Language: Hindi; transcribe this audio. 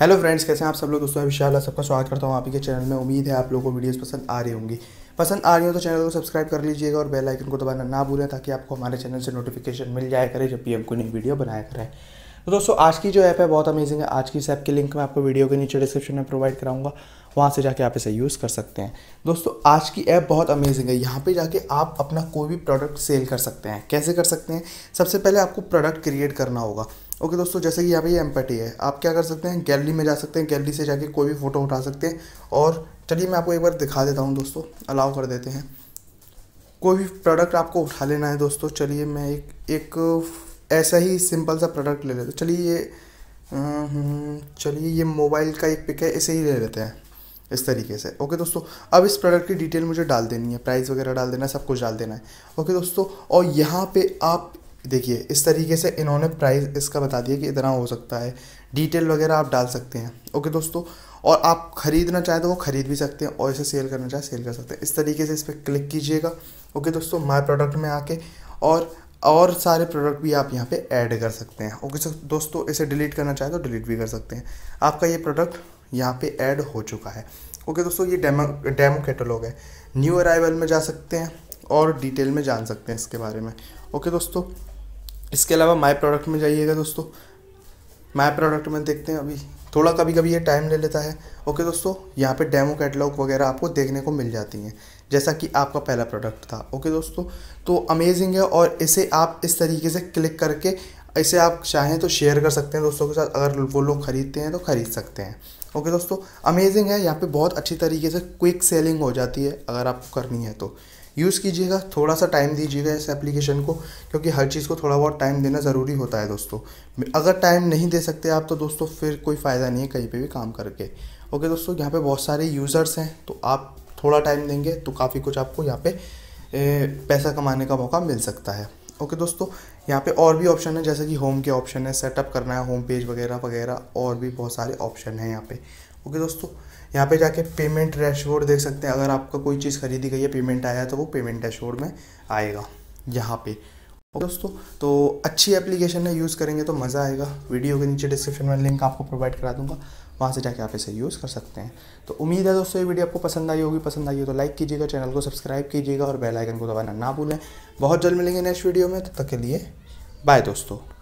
हेलो फ्रेंड्स कैसे हैं आप सब लोग दोस्तों विशाल सबका स्वागत करता हूं आपके चैनल में उम्मीद है आप लोगों को वीडियोस पसंद आ रही होंगी पसंद आ रही हो तो चैनल को सब्सक्राइब कर लीजिएगा और बेल आइकन को दबाना ना भूलें ताकि आपको हमारे चैनल से नोटिफिकेशन मिल जाए करे जब भी हम कोई नई वीडियो बनाया करें तो दोस्तों आज की जो ऐप है बहुत अमेजिंग है आज की इस ऐप की लिंक मैं आपको वीडियो के नीचे डिस्क्रिप्शन में प्रोवाइड कराऊंगा वहाँ से जाके आप इसे यूज़ कर सकते हैं दोस्तों आज की ऐप बहुत अमेजिंग है यहाँ पे जाके आप अपना कोई भी प्रोडक्ट सेल कर सकते हैं कैसे कर सकते हैं सबसे पहले आपको प्रोडक्ट क्रिएट करना होगा ओके दोस्तों जैसे कि यहाँ पे ये एम्पटी है आप क्या कर सकते हैं गैलरी में जा सकते हैं गैलरी से जाके कोई भी फ़ोटो उठा सकते हैं और चलिए मैं आपको एक बार दिखा देता हूँ दोस्तों अलाउ कर देते हैं कोई भी प्रोडक्ट आपको उठा लेना है दोस्तों चलिए मैं एक एक ऐसा ही सिंपल सा प्रोडक्ट ले लेते चलिए ये हम्म, हम्म, चलिए ये मोबाइल का एक पिक है इसे ही ले लेते हैं इस तरीके से ओके दोस्तों अब इस प्रोडक्ट की डिटेल मुझे डाल देनी है प्राइस वगैरह डाल देना है सब कुछ डाल देना है ओके दोस्तों और यहाँ पे आप देखिए इस तरीके से इन्होंने प्राइस इसका बता दिया कि इतना हो सकता है डिटेल वगैरह आप डाल सकते हैं ओके दोस्तों और आप ख़रीदना चाहें तो वो ख़रीद भी सकते हैं और इसे सेल करना चाहें सेल कर सकते हैं इस तरीके से इस पर क्लिक कीजिएगा ओके दोस्तों माय प्रोडक्ट में आके और और सारे प्रोडक्ट भी आप यहाँ पे ऐड कर सकते हैं ओके सर दोस्तों इसे डिलीट करना चाहें तो डिलीट भी कर सकते हैं आपका ये प्रोडक्ट यहाँ पे ऐड हो चुका है ओके दोस्तों ये डेमो डेमो कैटलॉग है न्यू अराइवल में जा सकते हैं और डिटेल में जान सकते हैं इसके बारे में ओके दोस्तों इसके अलावा माई प्रोडक्ट में जाइएगा दोस्तों माई प्रोडक्ट में देखते हैं अभी थोड़ा कभी कभी ये टाइम ले लेता है ओके दोस्तों यहाँ पे डेमो कैटलॉग वगैरह आपको देखने को मिल जाती हैं जैसा कि आपका पहला प्रोडक्ट था ओके दोस्तों तो अमेजिंग है और इसे आप इस तरीके से क्लिक करके इसे आप चाहें तो शेयर कर सकते हैं दोस्तों के साथ अगर वो लोग खरीदते हैं तो खरीद सकते हैं ओके दोस्तों अमेजिंग है यहाँ पर बहुत अच्छी तरीके से क्विक सेलिंग हो जाती है अगर आपको करनी है तो यूज़ कीजिएगा थोड़ा सा टाइम दीजिएगा इस एप्लीकेशन को क्योंकि हर चीज़ को थोड़ा बहुत टाइम देना ज़रूरी होता है दोस्तों अगर टाइम नहीं दे सकते आप तो दोस्तों फिर कोई फ़ायदा नहीं है कहीं पर भी काम करके ओके दोस्तों यहाँ पे बहुत सारे यूज़र्स हैं तो आप थोड़ा टाइम देंगे तो काफ़ी कुछ आपको यहाँ पे पैसा कमाने का मौका मिल सकता है ओके दोस्तों यहाँ पे और भी ऑप्शन है जैसे कि होम के ऑप्शन है सेटअप करना है होम पेज वगैरह वगैरह और भी बहुत सारे ऑप्शन हैं यहाँ पे ओके दोस्तों यहाँ पे जाके पेमेंट डैशबोर्ड देख सकते हैं अगर आपका कोई चीज़ खरीदी गई है पेमेंट आया तो वो पेमेंट डैशबोर्ड में आएगा यहाँ पे ओके दोस्तों तो अच्छी एप्लीकेशन है यूज़ करेंगे तो मज़ा आएगा वीडियो के नीचे डिस्क्रिप्शन में लिंक आपको प्रोवाइड करा दूँगा वहाँ से जाके आप इसे यूज़ कर सकते हैं तो उम्मीद है दोस्तों ये वीडियो आपको पसंद आई होगी पसंद आई हो तो लाइक कीजिएगा चैनल को सब्सक्राइब कीजिएगा और बेल आइकन को दबाना ना भूलें बहुत जल्द मिलेंगे नेक्स्ट वीडियो में तब तक के लिए बाय दोस्तों